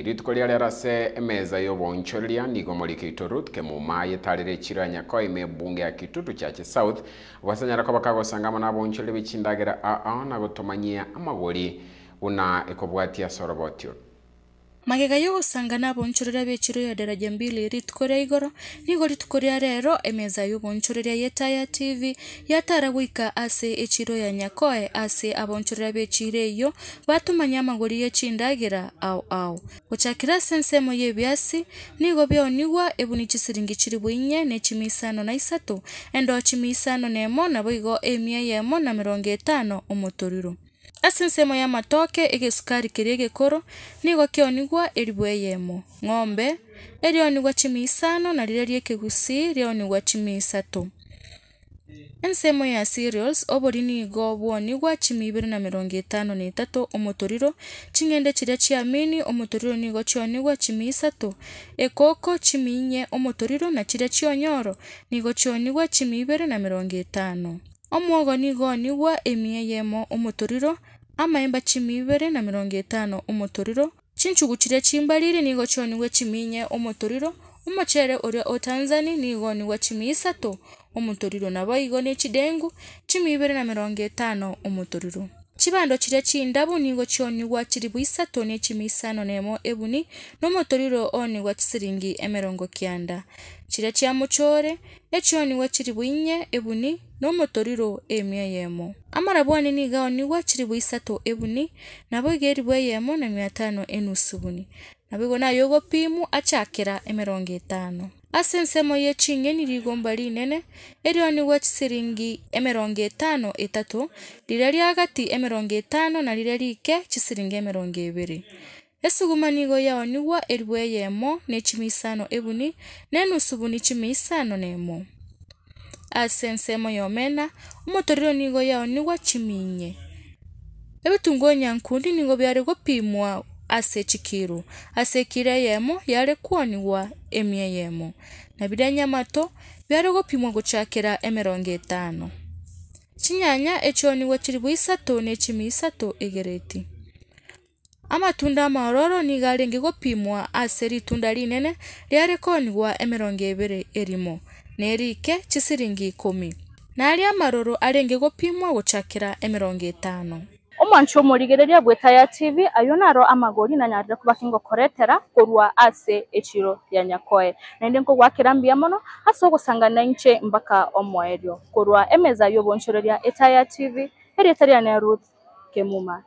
irituko rĩa rerase meza yobonchoria nigomorikiitwe ruth kemuma yitarĩrĩchirwe nyako ime bunge ya kitutu church south vasanyarako bakagosangama na abonchoria bĩchindagĩra aa na gũtũmanyia amagũri una ĩkũbwatia sorobotio magega yo gusanga ni abonshorera ya daraja mbili ritukore igoro nigo ritukorera rero emeza yeta yetaya tv yataragwika ase ekiro ya nyakoe ase abonshorera b'ekireyo batumanya amagori y'echindagira au au gochakira ase ensemo y'ebiasi nigo byonigwa ebuni chisiringi chiri bwinye nechimiisano na isato endo chimiisano na e emo nabo igo emia ya na mirongo etano omotoriro ase ensemo ya amatoke egesukari keria egekoro nigo kionigwa eribu eyemo ng'ombe erionigwa chimi isano na riria ria ekegusi rionigwa chimi isato ensemo ya cereals obori nigo obwonigwa chimi ibere na mirongo etano na etato omotoriro ching'ende chiria chiamini omotoriro nigo chionigwa chimi isato ekoko chimi inye omotoriro na chiria chionyoro nigo chionigwa chimi ibere na mirongo etano omwogo nigo onigwa emieye yemo omotoriro amaemba chimibere na mirongo etano umotoriro chinchugu chire chimbalili nigo cho niwe chiminye umotoriro umochere orya o Tanzania nigo niwe chimisato umotoriro na boigo ne chidengu chimibere na mirongo etano umotoriro chibando chire chindabu nigo cho niwe chiribu isato ne chimisano nemo ebuni no motoriro oni wa chisiringi emerongo kianda chire chia muchore ne cho niwe chiribu inye ebuni n'omotoriro emia yemo amara bwanini igao niwa chiri bwisato ebuni nabo igeri bweyemo na miatano enusu buni nabo igo nayo ogopimu achakera emerongo etano ase ensemo yechingeni rigomba rinene erio niwa chisiringi emerongo etano etato riria riagati emerongo etano na riria rike chisiringi emerongo ebere esugumanigo yao niwa eri bweyemo na echimisano ebuni na enusu buni chimisano nemo ase ensemo yomena omotoriro nigo yao nigwa chiminye ebitungu onyankundi nigo byare gopimwa ase echikiru ase ekira yemo yare kwoniwa emie yemo na biria nyamato byare gopimwa gochakera emerongo etano chinyanya echionigwa chiribu isato na echimi isato egereti amatunda amaororo niga renge gopimwa ase ritunda rinene koniwa emerongo ebere erimo nä chisiringi ci ikumi na aria maruru aringi gupimwa gucakira emirongo itano umwanshi umurigiriria gwita ya tv ayo naro amagori na nyarira kubakingo koretera kurwa ase echiro ya nyakoe na ndi mbia mono hasa na nche mpaka omwaeryo kurwa emeza yobonchereria eta ya tv erietaria ne ruth kemuma